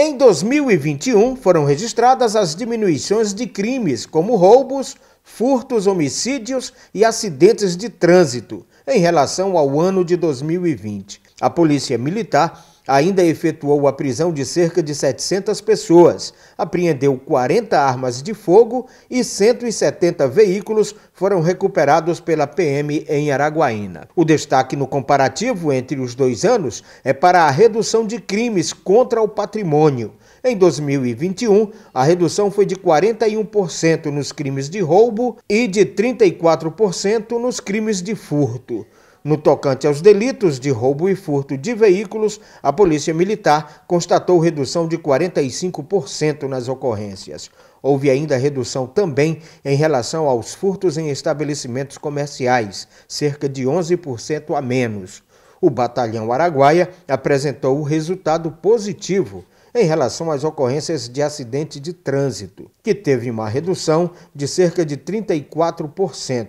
Em 2021, foram registradas as diminuições de crimes como roubos, furtos, homicídios e acidentes de trânsito em relação ao ano de 2020. A Polícia Militar ainda efetuou a prisão de cerca de 700 pessoas, apreendeu 40 armas de fogo e 170 veículos foram recuperados pela PM em Araguaína. O destaque no comparativo entre os dois anos é para a redução de crimes contra o patrimônio. Em 2021, a redução foi de 41% nos crimes de roubo e de 34% nos crimes de furto. No tocante aos delitos de roubo e furto de veículos, a Polícia Militar constatou redução de 45% nas ocorrências. Houve ainda redução também em relação aos furtos em estabelecimentos comerciais, cerca de 11% a menos. O Batalhão Araguaia apresentou o resultado positivo em relação às ocorrências de acidente de trânsito, que teve uma redução de cerca de 34%,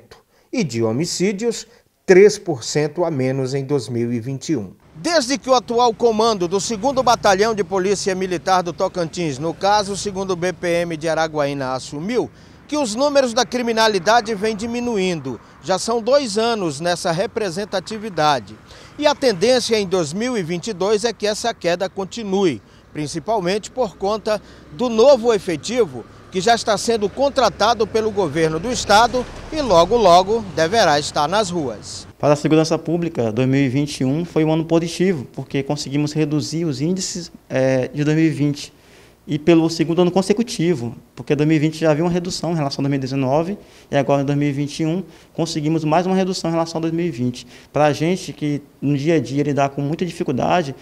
e de homicídios, 3% a menos em 2021. Desde que o atual comando do 2 Batalhão de Polícia Militar do Tocantins, no caso, segundo o BPM de Araguaína, assumiu, que os números da criminalidade vêm diminuindo. Já são dois anos nessa representatividade. E a tendência em 2022 é que essa queda continue, principalmente por conta do novo efetivo que já está sendo contratado pelo governo do estado e logo, logo deverá estar nas ruas. Para a segurança pública, 2021 foi um ano positivo, porque conseguimos reduzir os índices é, de 2020. E pelo segundo ano consecutivo, porque 2020 já havia uma redução em relação a 2019, e agora em 2021 conseguimos mais uma redução em relação a 2020. Para a gente que no dia a dia lidar com muita dificuldade,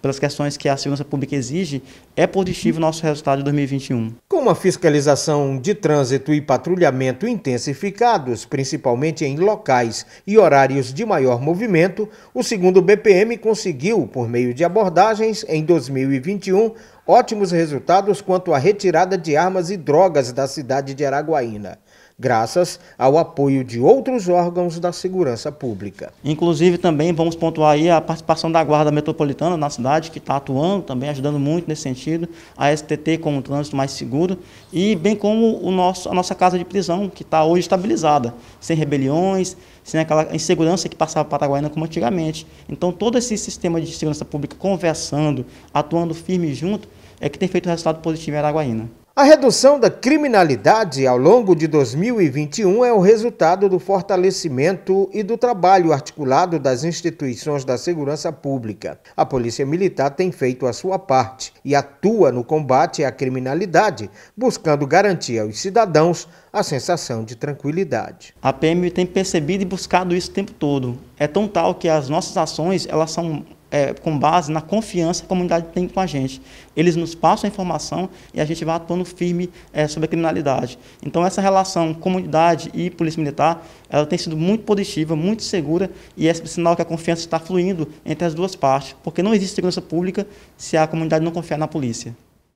pelas questões que a segurança pública exige, é positivo o nosso resultado de 2021. Com uma fiscalização de trânsito e patrulhamento intensificados, principalmente em locais e horários de maior movimento, o segundo BPM conseguiu, por meio de abordagens, em 2021, ótimos resultados quanto à retirada de armas e drogas da cidade de Araguaína graças ao apoio de outros órgãos da segurança pública. Inclusive também vamos pontuar aí a participação da Guarda Metropolitana na cidade, que está atuando também, ajudando muito nesse sentido, a STT com um trânsito mais seguro, e bem como o nosso, a nossa casa de prisão, que está hoje estabilizada, sem rebeliões, sem aquela insegurança que passava a Paraguaiana como antigamente. Então todo esse sistema de segurança pública conversando, atuando firme junto, é que tem feito um resultado positivo em Araguaína. A redução da criminalidade ao longo de 2021 é o resultado do fortalecimento e do trabalho articulado das instituições da segurança pública. A Polícia Militar tem feito a sua parte e atua no combate à criminalidade, buscando garantir aos cidadãos a sensação de tranquilidade. A PM tem percebido e buscado isso o tempo todo. É tão tal que as nossas ações elas são é, com base na confiança que a comunidade tem com a gente. Eles nos passam a informação e a gente vai atuando firme é, sobre a criminalidade. Então essa relação comunidade e polícia militar, ela tem sido muito positiva, muito segura e é sinal que a confiança está fluindo entre as duas partes, porque não existe segurança pública se a comunidade não confiar na polícia.